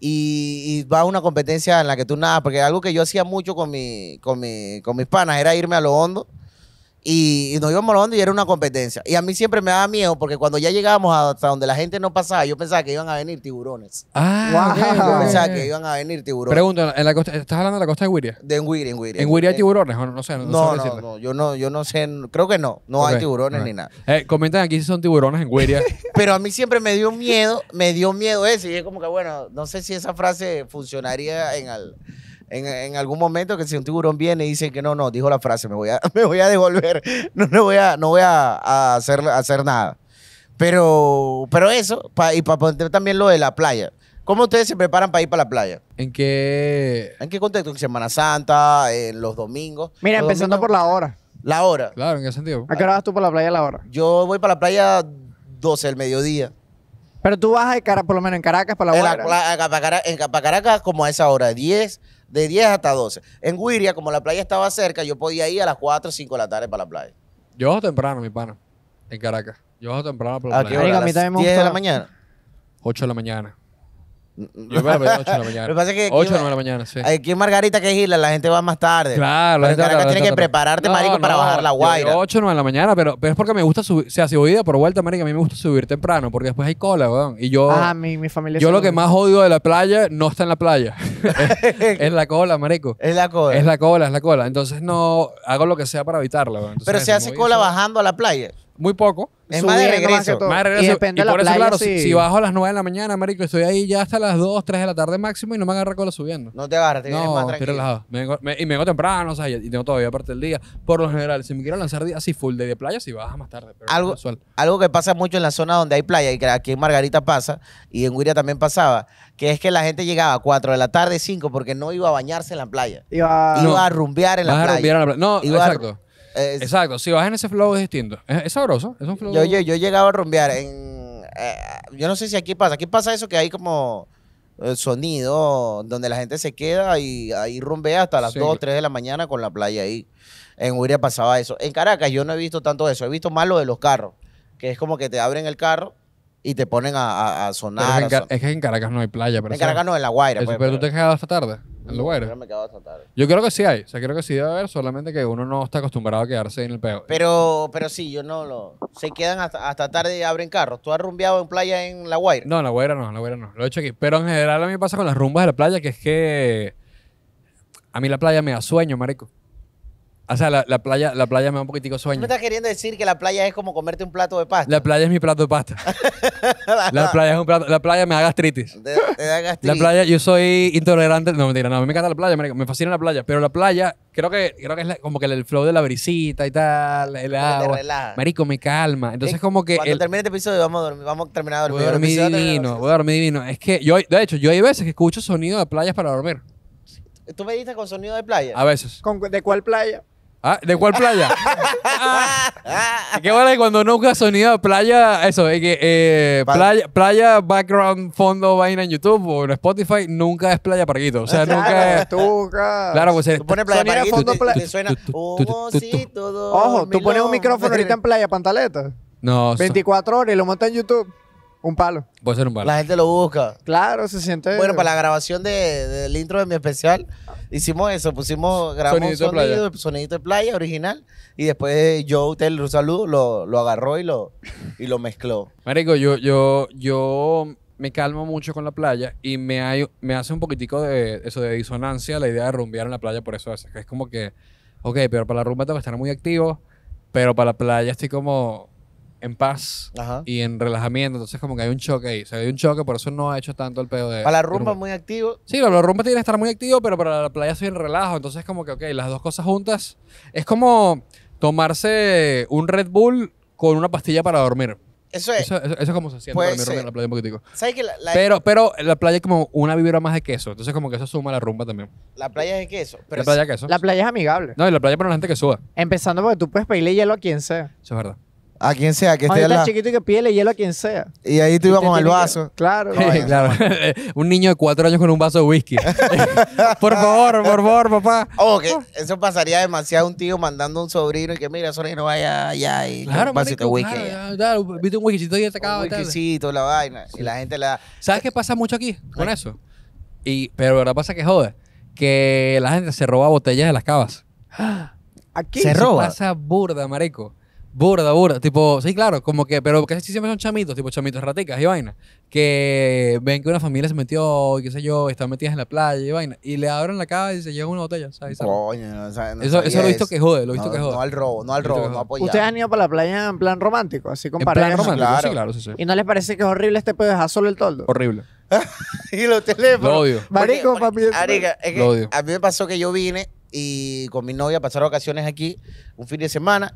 Y, y, va a una competencia en la que tú nadas, porque algo que yo hacía mucho con, mi, con, mi, con mis panas era irme a lo hondo y, nos íbamos a y era una competencia. Y a mí siempre me daba miedo porque cuando ya llegábamos hasta donde la gente no pasaba, yo pensaba que iban a venir tiburones. Ah, Wow. Yo pensaba que iban a venir tiburones. Pregunta, ¿en la costa- ¿estás hablando de la costa de Wiria? ¿De en en ¿En hay eh, tiburones? o No, sé, no, No, sé no, yo no, yo no sé, creo que no, no hay tiburones ni nada. Eh, comenten aquí si son tiburones en Wiria. Pero a mí siempre me dio miedo, me dio miedo ese. Y es como que, bueno, no sé si esa frase funcionaría en, al- en, algún momento que si un tiburón viene y dice que no, no, dijo la frase, me voy a, me voy a devolver, no, voy, a, no voy a, hacer, hacer nada. Pero, pero eso, y para poner también lo de la playa. ¿Cómo ustedes se preparan para ir para la playa? ¿En qué? ¿En qué contexto? ¿En Semana Santa? ¿En los domingos? Mira, empezando por la hora. La hora. Claro, en qué sentido. ¿A qué hora vas tú para la playa a la hora? Yo voy para la playa 12 del mediodía. Pero tú vas a, por lo menos en Caracas para la hora. En, para Caracas, como a esa hora, 10 de 10 hasta 12. En Guiria, como la playa estaba cerca, yo podía ir a las 4 o 5 de la tarde para la playa. Yo bajo temprano, mi pana, en Caracas. Yo bajo temprano para la ¿A qué hora? ¿A las 10 de la mañana? 8 de la mañana. Yo a 8 de la mañana. Lo que 8 de la mañana, sí. Aquí en Margarita, que es la gente va más tarde. Claro, la gente tiene que prepararte, marico, para bajar la guaira. 8 9 de la mañana, pero, es porque me gusta subir. O sea, si voy por vuelta, marico, a mí me gusta subir temprano, porque después hay cola, weón. Y yo. Ah, mi, mi familia. Yo lo que más odio de la playa no está en la playa. es, la cola, marico. Es la cola. Es la cola, es la cola. Entonces no hago lo que sea para evitarla, weón. pero se hace cola bajando a la playa muy poco. Es más de regreso. Más, de regreso. Y, depende por de la eso, claro, si, bajo a las 9 de la mañana, marico, estoy ahí ya hasta las 2, 3 de la tarde máximo y no me agarra cola subiendo. No te agarras, te no, vienes más tranquilo. Relajado. y me vengo temprano, o sea, y tengo todavía parte del día. Por lo general, si me quiero lanzar día así full de de playa, si bajas más tarde. Pero algo, algo que pasa mucho en la zona donde hay playa, y que aquí en Margarita pasa, y en Guiria también pasaba, que es que la gente llegaba a 4 de la tarde, 5, porque no iba a bañarse en la playa. Iba, a rumbear en la, playa. No, exacto. Exacto, si vas en ese flow es distinto. Es, sabroso, es un flow. Yo, yo, yo llegaba a rumbear en. Eh, yo no sé si aquí pasa. Aquí pasa eso que hay como eh, sonido donde la gente se queda y ahí rumbea hasta las 2 3 de la mañana con la playa ahí. En Uria pasaba eso. En Caracas yo no he visto tanto eso. He visto más lo de los carros, que es como que te abren el carro y te ponen a, sonar. Es, que en, Caracas no hay playa. Pero en Caracas no, en La Guaira. Pues, pero, tú te quedas hasta tarde en lugares. Yo, yo creo que sí hay, o sea, creo que sí debe haber, solamente que uno no está acostumbrado a quedarse en el peor. Pero, pero sí, yo no lo. Se quedan hasta, hasta tarde y abren carros. ¿Tú has rumbeado en playa en La Guaira? No, en La Guaira no, en La Guaira no. Lo he hecho aquí. Pero en general a mí me pasa con las rumbas de la playa, que es que. A mí la playa me da sueño, marico. O sea, la, playa, la playa me da un poquitico sueño. me estás queriendo decir que la playa es como comerte un plato de pasta? La playa es mi plato de pasta. la playa es un plato. La playa me da gastritis. Te, da gastritis. La playa, yo soy intolerante. No, mentira, no. A mí me encanta la playa, marico, me fascina la playa. Pero la playa, creo que, creo que es como que el flow de la brisita y tal, el agua. relaja. Marico, me calma. Entonces, es, como que. Cuando termine este episodio, vamos a dormir. Vamos a terminar de dormir. Voy a dormir divino, Voy a dormir divino. Es que yo, de hecho, yo hay veces que escucho sonido de playas para dormir. ¿Tú me diste con sonido de playa? A veces. ¿De cuál playa? Ah, ¿De cuál playa? Ah, qué vale cuando nunca ha sonido playa, eso, eh, playa, background, fondo, vaina en YouTube o en Spotify, nunca es playa parguito. O sea, nunca es. claro, pues es. Pone playa fondo, suena. todo Ojo, tú pones un micrófono ahorita en playa, pantaleta. No. 24 horas y lo monta en YouTube. Un palo. Puede ser un palo. La gente lo busca. Claro, se siente. Bueno, para la grabación del intro de mi especial hicimos eso, pusimos, grabamos sonidito sonido, de playa. de playa original, y después yo, usted, el saludo, lo, lo agarró y lo, y lo mezcló. Marico, yo, yo, yo me calmo mucho con la playa y me, me hace un poquitico de eso de disonancia la idea de rumbear en la playa por eso es, es como que, ok, pero para la rumba tengo que estar muy activo, pero para la playa estoy como en paz y en relajamiento. Entonces, como que hay un choque ahí. O sea, hay un choque, por eso no ha hecho tanto el pedo de. Para la rumba, muy activo. Sí, la rumba tiene que estar muy activo, pero para la playa soy en relajo. Entonces, como que, ok, las dos cosas juntas. Es como tomarse un Red Bull con una pastilla para dormir. Eso es. Eso, es como se siente para mí, en la playa un poquitico. pero, pero la playa es como una vibra más de queso. Entonces, como que eso suma a la rumba también. La playa es de queso. la playa es amigable. No, y la playa para la gente que suba. Empezando porque tú puedes pedirle hielo a quien sea. Eso es verdad. A quien sea, que esté al chiquito y que pide hielo a quien sea. Y ahí tú ibas con el vaso. Claro. claro. un niño de cuatro años con un vaso de whisky. por favor, por favor, papá. eso pasaría demasiado un tío mandando a un sobrino y que mira, no vaya allá y claro, un vasito de whisky. viste un whiskycito y ya te Un la vaina. Y la gente la... ¿Sabes qué pasa mucho aquí con eso? Y, pero la verdad pasa que jode. Que la gente se roba botellas de las cavas. ¿Aquí? Se, roba. pasa burda, marico. Burda, burda. Tipo, sí, claro, como que, pero casi siempre son chamitos, tipo chamitos raticas y vaina. Que ven que una familia se metió, qué sé yo, están metidas en la playa y vaina. Y le abren la casa y se llevan una botella, Coño, eso, eso lo he visto que jode, lo he visto que jode. No al robo, no al robo, no ¿Ustedes han ido para la playa en plan romántico? Así con En plan romántico, sí, claro, sí, sí. ¿Y no les parece que es horrible este pedo dejar solo el toldo? Horrible. y los teléfonos. Lo odio. Marico, papi. odio. A mí me pasó que yo vine y con mi novia a pasar aquí un fin de semana.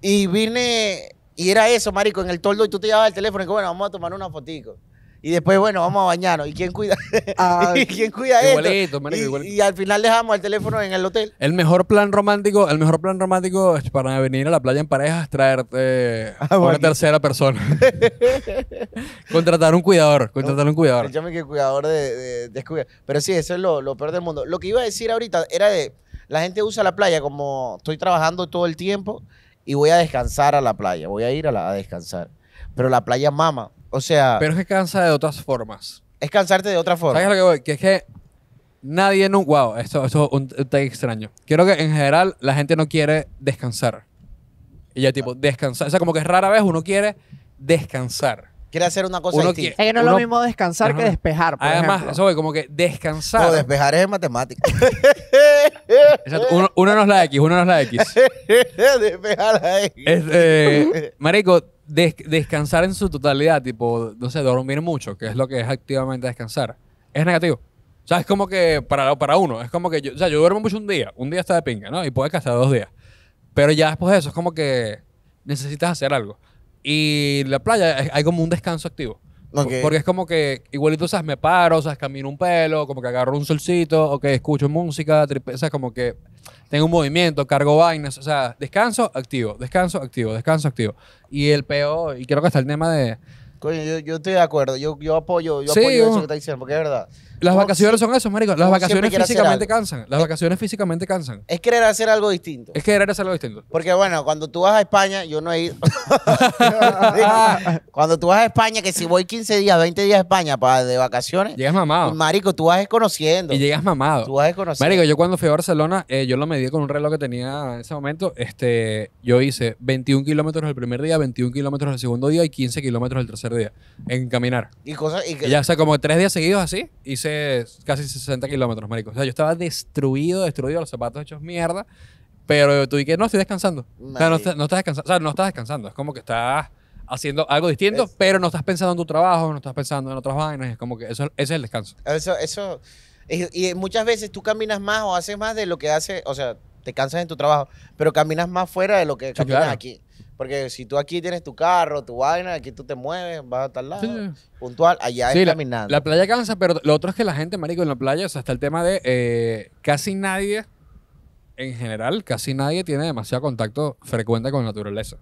Y vine, y era eso, marico, en el toldo, y tú te llevabas el teléfono, y bueno, vamos a tomar una fotico. Y después, bueno, vamos a bañarnos. ¿Y quién cuida? Ah, quién cuida esto? y, y al final dejamos el teléfono en el hotel. El mejor plan romántico, el mejor plan romántico es para venir a la playa en parejas es traerte a ah, una tercera persona. contratar un cuidador, contratar un cuidador. que cuidador de, Pero sí, eso es lo peor del mundo. Lo que iba a decir ahorita era de, la gente usa la playa como estoy trabajando todo el tiempo y voy a descansar a la playa, voy a ir a, descansar. Pero la playa mama, o sea... Pero es que cansa de otras formas. Es cansarte de otra forma. ¿Sabes lo que voy? Que es que nadie nunca... Wow, esto, esto es un, tag extraño. Quiero que en general la gente no quiere descansar. Y ya tipo, descansar. O sea, como que rara vez uno quiere descansar. Quiere hacer una cosa Es que no es lo mismo descansar que despejar, Además, eso es como que descansar. o despejar es matemática. Exacto, Uno, no es la X, uno no es la X. despejar la x. Eh, marico, descansar en su totalidad, tipo, no sé, dormir mucho, que es lo que es activamente descansar, es negativo. O sea, es como que para, para uno, es como que yo, o sea, yo duermo mucho un día, un día está de pinga, ¿no? Y puede que dos días. Pero ya después de eso es como que necesitas hacer algo. Y la playa eh, hay como un descanso activo. Porque es como que igualito, o sea, me paro, o sea, camino un pelo, como que agarro un solcito, o que escucho música, o sea, como que tengo un movimiento, cargo vainas, o sea, descanso activo, descanso activo, descanso activo. Y el peor, y creo que hasta el tema de... Coño, yo, estoy de acuerdo, yo, yo apoyo, yo apoyo eso que está diciendo, porque es verdad. Las vacaciones son eso, marico. Las vacaciones físicamente cansan. Las vacaciones físicamente cansan. Es querer hacer algo distinto. Es querer hacer algo distinto. Porque bueno, cuando tú vas a España, yo no he ido. cuando tú vas a España, que si voy 15 días, 20 días a España para de vacaciones. Llegas mamado. Pues, marico, tú vas desconociendo. Y llegas mamado. Tú vas desconociendo. Marico, yo cuando fui a Barcelona, eh, yo lo medí con un reloj que tenía en ese momento. Este, yo hice 21 kilómetros el primer día, 21 kilómetros el segundo día y 15 kilómetros el tercer día en caminar. Y cosas. Y, que... ya, sea, como tres días seguidos así, hice casi 60 kilómetros, marico. O sea, yo estaba destruido, destruido, los zapatos hechos mierda. Pero tú que no, estoy descansando. O sea, no, estás descansando. O sea, no estás descansando. Es como que estás haciendo algo distinto, pero no estás pensando en tu trabajo, no estás pensando en otras vainas. Es como que eso, ese es el descanso. Eso, eso. Y, muchas veces tú caminas más o haces más de lo que haces. O sea, te cansas en tu trabajo, pero caminas más fuera de lo que caminas aquí. Porque si tú aquí tienes tu carro, tu vaina, aquí tú te mueves, vas a tal lado, puntual, allá es la, La playa cansa, pero lo otro es que la gente, marico, en la playa, o sea, está el tema de eh, casi nadie, en general, casi nadie tiene demasiado contacto frecuente con la naturaleza.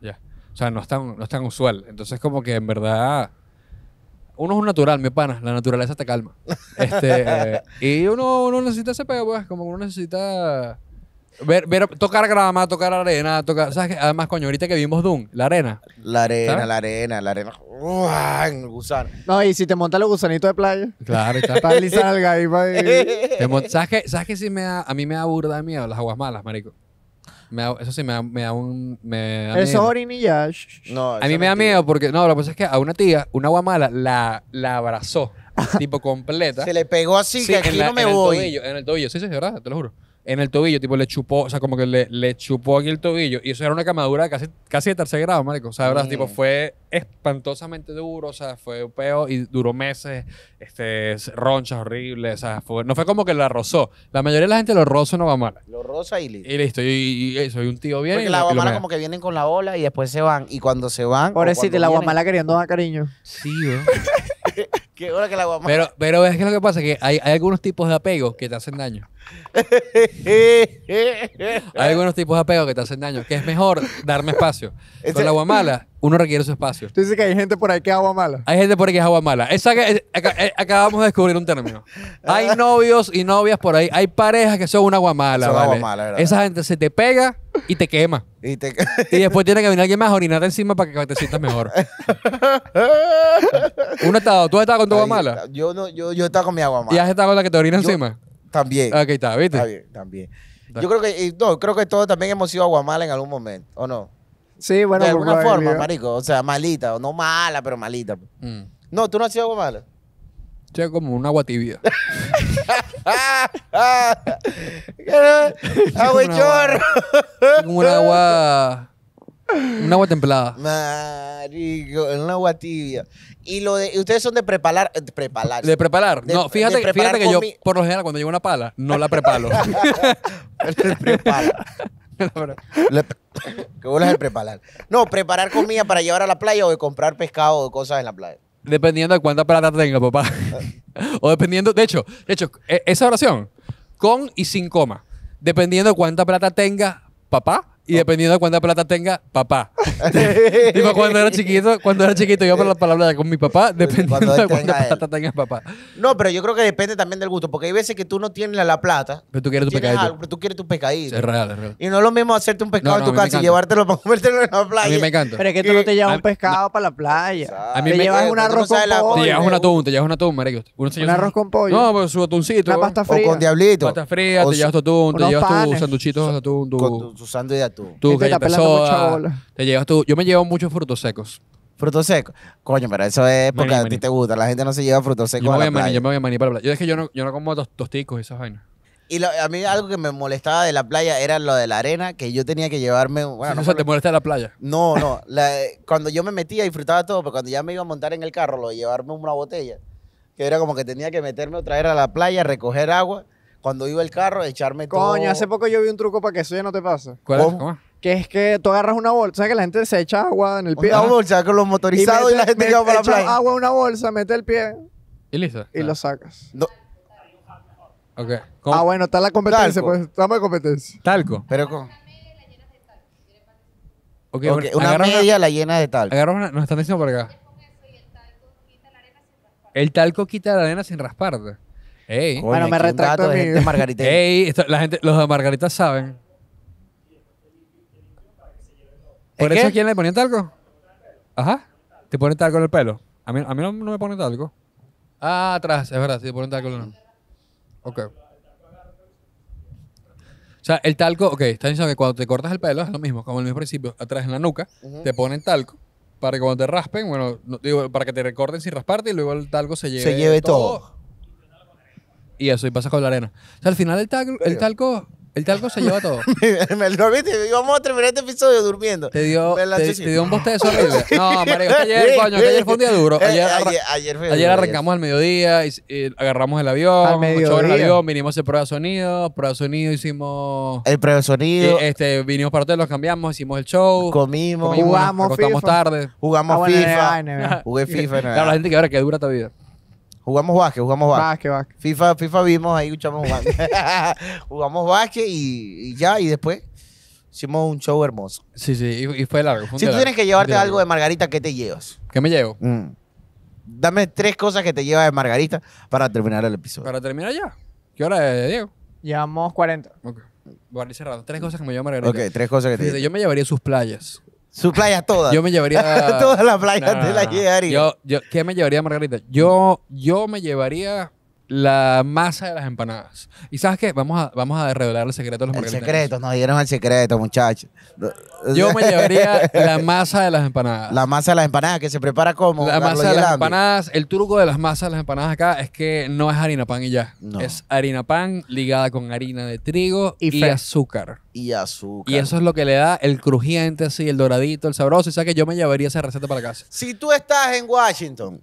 Ya. O sea, no es, tan, no usual. Entonces, como que en verdad uno es un natural, mi pana, la naturaleza te calma. Este, y uno, necesita ese pego, pues, como uno necesita Ver, tocar grama, tocar arena, tocar. Además, coño, ahorita que vimos Doom, la arena. La arena, la arena, la arena. gusano. No, y si te montas los gusanitos de playa. Claro, y está. y salga ahí, ahí. ¿Sabes qué? Sí me a mí me da burda de miedo las aguas malas, marico. eso sí me da, me da un. Me da Eso orinilla. No, A mí me da miedo porque, no, lo que pasa es que a una tía, una agua mala, la, la abrazó, tipo completa. Se le pegó así que aquí no me en el tobillo, en el tobillo, sí, sí, de verdad, te lo juro en el tobillo, tipo le chupó, o sea, como que le, chupó aquí el tobillo. Y eso era una camadura casi, casi de tercer grado, marico. O sea, verdad, tipo, fue espantosamente duro, o sea, fue peor y duró meses, este, ronchas horribles, o sea, no fue como que la rozó. La mayoría de la gente lo roza va mal. Lo roza y listo. Y listo, y, eso, y un tío bien Porque y la guamala como que vienen con la ola y después se van. Y cuando se van. Por decirte, la guamala queriendo dar cariño. Sí, Qué hora que la guamala. Pero, pero es que lo que pasa que hay, hay algunos tipos de apego que te hacen daño. Hay algunos tipos de apego que te hacen daño, que es mejor darme espacio. El Con agua mala, uno requiere su espacio. Tú dices que hay gente por ahí que agua mala. Hay gente por ahí que es agua mala. Esa que- eh, eh, acabamos de descubrir un término. Hay novios y novias por ahí. Hay parejas que son una agua mala. Esa gente se te pega y te quema. Y después tiene que venir alguien más a orinar encima para que te sientas mejor. Uno está, tú has con tu agua mala. Yo, no, yo, yo con mi agua mala. Y has estado con la que te orina encima. También. ah Aquí está, ¿viste? Está bien, también. Yo creo que, no, creo que todos también hemos sido aguamala en algún momento, ¿o no? Sí, bueno. De alguna forma, marico. O sea, malita. No mala, pero malita. Mm. No, tú no has sido aguamala. Yo sí, como un agua tibia. agua chorro. Como un agua un agua templada. Marico, un agua tibia. Y lo de. Ustedes son de preparar. De preparar. De preparar. no, fíjate, que yo, por lo general, cuando llevo una pala, no la preparo. prepara. ¿Qué es el preparar? No, preparar comida para llevar a la playa o de comprar pescado o cosas en la playa. Dependiendo de cuánta plata tenga, papá. o dependiendo. De hecho, de hecho, e, esa oración, con y sin coma. Dependiendo de cuánta plata tenga, papá, y dependiendo de cuánta plata tenga, papá. tipo, cuando era chiquito, cuando era chiquito yo por la palabra con mi papá, dependiendo de cuánta plata tenga papá. No, pero yo creo que depende también del gusto, porque hay veces que tú no tienes la, plata. Pero tú quieres tu pescadito. pero tú quieres tu pescadito. Es real, es real. Y no es lo mismo hacerte un pescado en tu casa y llevártelo para comértelo en la playa. A mí me encanta. Pero es que tú no te llevas un pescado para la playa. A mí te me llevas un arroz con pollo. Te llevas un atún, te llevas un atún, marico. Un arroz con pollo. No, pues su atuncito. Una pasta fría. con diablito. Pasta fría, te llevas tu atún, te llevas tu sanduchito de Tu sándwich de atún tú. Este que te llevas tú. Yo me llevo muchos frutos secos. Frutos secos. Coño, pero eso es porque a ti te gusta. La gente no se lleva frutos secos. Yo me voy a, a yo me voy a para la playa. Yo es que yo no, como tosticos y esas vainas. Y a mí algo que me molestaba de la playa era lo de la arena, que yo tenía que llevarme... Bueno, no, se te molesta la playa? No, no. cuando yo me metía disfrutaba todo, pero cuando ya me iba a montar en el carro, lo de llevarme una botella, que era como que tenía que meterme otra vez a la playa, recoger agua cuando iba el carro, echarme Coño, todo. Coño, hace poco yo vi un truco para que eso ya no te pase. ¿Cuál? ¿Cómo? ¿Cómo? Que es que tú agarras una bolsa, ¿sabes que la gente se echa agua en el pie? Una bolsa con los motorizados y, la gente que va para la playa. agua en una bolsa, mete el pie. ¿Y listo? Y lo sacas. No. Ah, bueno, está la competencia, Talco. pues. Estamos de competencia. Talco. Pero con... okay una media la llena de talco. Agarras una, nos están diciendo por acá. El talco quita la arena sin rasparte bueno, me retrato de margarita. Ey, la gente, los de Margarita saben. ¿Por eso a quién le ponían talco? Ajá. ¿Te ponen talco en el pelo? A mí, a mí no, me ponen talco. Ah, atrás, es verdad, sí, te ponen talco Ok. O sea, el talco, ok, Estás diciendo que cuando te cortas el pelo es lo mismo, como el mismo principio, atrás en la nuca, te ponen talco para que cuando te raspen, bueno, digo, para que te recorten sin rasparte y luego el talco se lleve, Se lleve todo y eso, y pasa con la arena. O sea, al final el, talco, el talco se lleva todo. me te vamos a terminar este episodio durmiendo. Te dio, te, te dio un bostezo No, marico, ayer, coño, ayer fue un día duro. Eh, ayer, ayer, arrancamos al mediodía, y, agarramos el avión, Mucho el avión, vinimos a hacer prueba de sonido, prueba de sonido hicimos... El prueba de sonido. Eh, este, vinimos para hotel, los cambiamos, hicimos el show. Comimos. jugamos tarde. Jugamos ah, FIFA. Jugué FIFA. Claro, la gente que ahora que dura tu vida. Jugamos básquet, jugamos básquet. Básquet, básquet. FIFA, FIFA vimos ahí escuchamos jugamos básquet y, ya, y después hicimos un show hermoso. Sí, sí, y, fue largo. si tú tienes que llevarte algo de Margarita, ¿qué te llevas? ¿Qué me llevo? Mm. Dame tres cosas que te llevas de Margarita para terminar el episodio. Para terminar ya. ¿Qué hora es, Diego? Llevamos 40. Ok. Guardi cerrado. Tres cosas que me llevo Margarita. Ok, tres cosas que te llevo. Yo me llevaría sus playas. Su playa toda. Yo me llevaría. Toda la playa de la la Yo, yo, ¿Qué me llevaría, Margarita? Yo, yo me llevaría la masa de las empanadas. ¿Y sabes qué? Vamos a, vamos a revelar el secreto de los El secreto, nos dieron el secreto, muchachos. Yo me llevaría la masa de las empanadas. La masa de las empanadas que se prepara como. La masa de las empanadas. El truco de las masas de las empanadas acá es que no es harina pan y ya. No. Es harina pan ligada con harina de trigo Y azúcar. Y azúcar. Y eso es lo que le da el crujiente, así, el doradito, el sabroso. Y sabes que yo me llevaría esa receta para casa. Si tú estás en Washington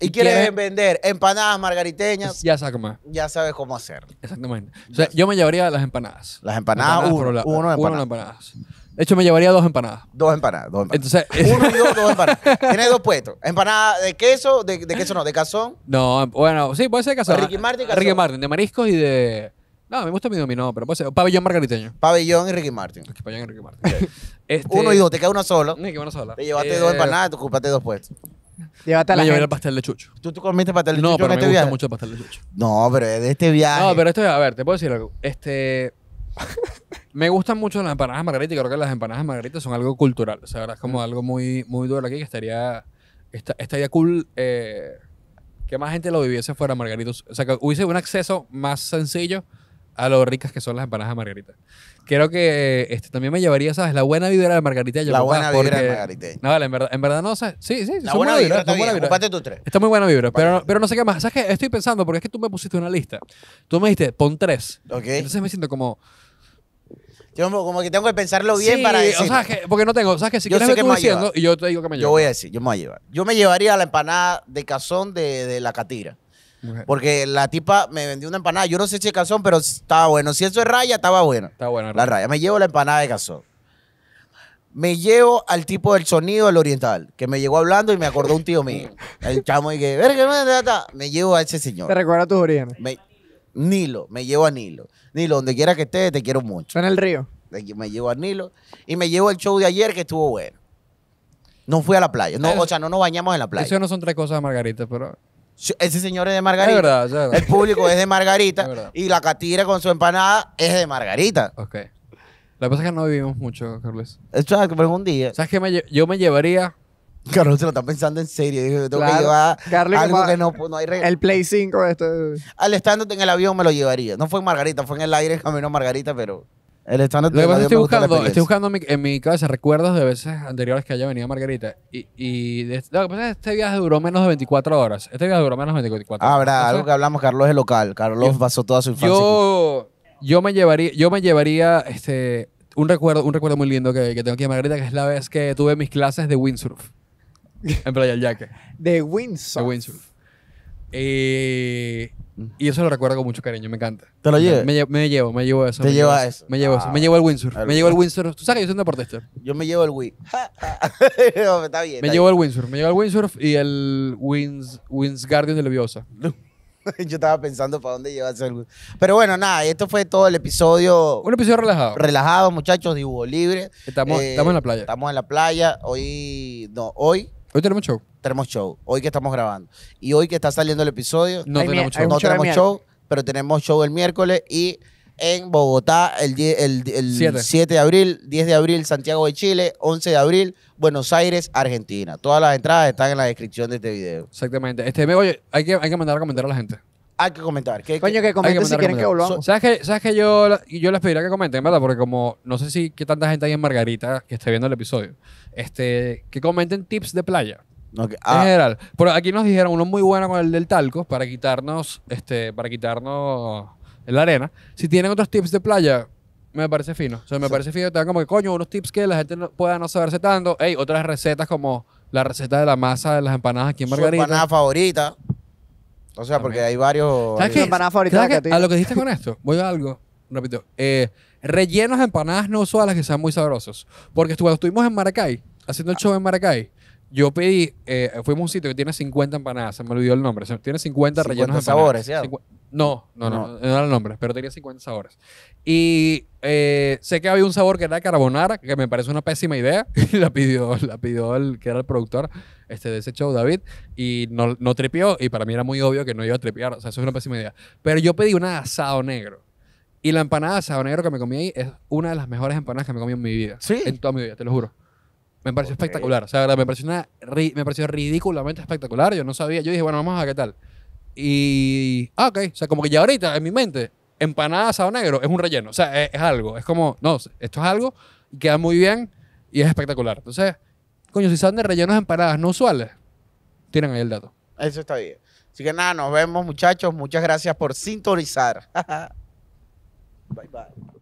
y, quieres vender empanadas margariteñas, ya sabes cómo, ya sabes cómo hacer. Exactamente. O sea, yo me llevaría las empanadas. Las empanadas, uno, de empanadas. empanadas. De hecho, me llevaría dos empanadas. Dos empanadas, dos Entonces, uno y dos, dos empanadas. Tienes dos puestos. Empanada de queso, de, queso no, de cazón. No, em, bueno, sí, puede ser cazón. Ricky Martin, cazón. Ricky Martin, de mariscos y de... No, me gusta mi dominó, pero puede ser. Pabellón margariteño. Pabellón y Ricky Martin. Pabellón y Ricky Martin. Este uno y dos, te queda uno solo Te llevaste eh, dos empanadas, te ocupaste dos puestos. Llévate a la Me el pastel de chucho. ¿Tú, tú comiste pastel de chucho No, chucho pero en me este gusta mucho el pastel de chucho. No, pero de este viaje. No, pero esto, a ver, te puedo decir algo. Este. me gustan mucho las empanadas margaritas y creo que las empanadas margaritas son algo cultural. O sea, es como mm. algo muy, muy duro aquí que estaría. estaría cool eh, que más gente lo viviese fuera margaritos. O sea, que hubiese un acceso más sencillo a lo ricas que son las empanadas de margarita. Creo que este, también me llevaría, ¿sabes? La buena vibra de margarita. Yo la buena vibra de margarita. No, vale, en verdad, en verdad no, sé. Sí, sí, La buena vibra, está buena vibra. tres. Está muy buena vibra, pero, pero no sé qué más. ¿Sabes qué? Estoy pensando, porque es que tú me pusiste una lista. Tú me dijiste, pon tres. Ok. Entonces me siento como... Yo como que tengo que pensarlo bien para decir. O sea, que, porque no tengo. O que si yo quieres que tú diciendo, y yo te digo que me llevo. Yo voy a decir, yo me voy a Yo me llevaría la empanada de cazón de, de la catira. Porque la tipa me vendió una empanada. Yo no sé si es cazón, pero estaba bueno. Si eso es raya, estaba bueno. Está bueno. La raya. Me llevo la empanada de cazón. Me llevo al tipo del sonido del oriental, que me llegó hablando y me acordó un tío mío. El chamo y que, me llevo a ese señor. Te recuerda a tus orígenes. Nilo, me llevo a Nilo. Nilo, donde quiera que estés te quiero mucho. En el río. Me llevo a Nilo. Y me llevo el show de ayer, que estuvo bueno. No fui a la playa. No, eh. o sea, no nos bañamos en la playa. Eso no son tres cosas, Margarita, pero. Ese señor es de Margarita. Es verdad, es El público es de Margarita. y la catira con su empanada es de Margarita. Ok. La cosa es que no vivimos mucho, Carlos. es pero un día. ¿Sabes qué? yo me llevaría. Carlos se lo está pensando en serio. Yo tengo que llevar algo que no, hay hay El Play 5. Este. Al estándar en el avión me lo llevaría. No fue en Margarita, fue en el aire camino a Margarita, pero estoy buscando, en mi, cabeza recuerdos de veces anteriores que haya venido Margarita. Y, este viaje duró menos de 24 horas. Este viaje duró menos de 24 ah, horas. Habrá algo que hablamos, Carlos es local. Carlos pasó toda su infancia. Yo, me llevaría, yo me llevaría este, un, recuerdo, un recuerdo muy lindo que, tengo aquí en Margarita, que es la vez que tuve mis clases de windsurf en Playa del Yaque. De Windsurf. De windsurf. Eh, y eso lo recuerdo con mucho cariño, me encanta. ¿Te lo llevo. Me, me llevo, me llevo eso. Te llevo a eso. Me llevo eso. Me ah, llevo el Windsor. me llevo el Windsor. Tú sabes que yo soy un deportista. Yo me llevo el Wii. está bien. Me llevo el Windsor. Me llevo el Windsor y el Winds Winds Guardian de Leviosa. Yo estaba pensando para dónde llevarse el Wii. Pero bueno, nada, esto fue todo el episodio Un episodio relajado. relajado, muchachos, dibujo libre. Estamos, estamos en la playa. Estamos en la playa. Hoy, no, hoy Hoy tenemos show. Tenemos show. Hoy que estamos grabando. Y hoy que está saliendo el episodio. No tenemos show. pero tenemos show el miércoles y en Bogotá el, el- 7 de abril, 10 de abril, Santiago de Chile, 11 de abril, Buenos Aires, Argentina. Todas las entradas están en la descripción de este video. Exactamente. Este, oye, hay que, hay que mandar a comentar a la gente hay que comentar. ¿Qué, Coño, que comenten si quieren que volvamos. ¿Sabes que, sabes que yo, yo les pediría que comenten, ¿verdad? Porque como no sé si qué tanta gente hay en Margarita que esté viendo el episodio, este, que comenten tips de playa. En ah. general. Pero aquí nos dijeron uno muy bueno con el del talco para quitarnos, este, para quitarnos la arena. Si tienen otros tips de playa, me parece fino. O sea, me parece fino. Tengan como que, coño, unos tips que la gente no, pueda no saberse tanto. Ey, otras recetas como la receta de la masa de las empanadas aquí en Margarita. Su empanada favorita. O sea, porque hay varios. A lo que dijiste con esto, voy a algo, repito. Eh, rellenos de empanadas no usuales que sean muy sabrosos. Porque cuando estuvimos en Maracay, haciendo el show en Maracay, yo pedí, eh, fuimos a un sitio que tiene 50 empanadas, se me olvidó el nombre, tiene 50, rellenos de sabores, no, no, no, no, era el nombre, pero tenía 50 sabores. Y eh, sé que había un sabor que era carbonara, que me parece una pésima idea, y la pidió, la pidió el que era el productor este, de ese show, David, y no, no tripió. Y para mí era muy obvio que no iba a tripear. O sea, eso es una pésima idea. Pero yo pedí una asado negro. Y la empanada de asado negro que me comí ahí es una de las mejores empanadas que me comí en mi vida. Sí. En toda mi vida, te lo juro. Me pareció espectacular. O sea, verdad, me pareció, me pareció ridículamente espectacular. Yo no sabía. Yo dije, bueno, vamos a qué tal. Y. Ah, ok. O sea, como que ya ahorita en mi mente, empanada asado negro es un relleno. O sea, es, es algo. Es como, no, esto es algo, queda muy bien y es espectacular. Entonces, Coño, si saben de rellenos en paradas no usuales, tienen ahí el dato. Eso está bien. Así que nada, nos vemos muchachos. Muchas gracias por sintonizar. bye bye.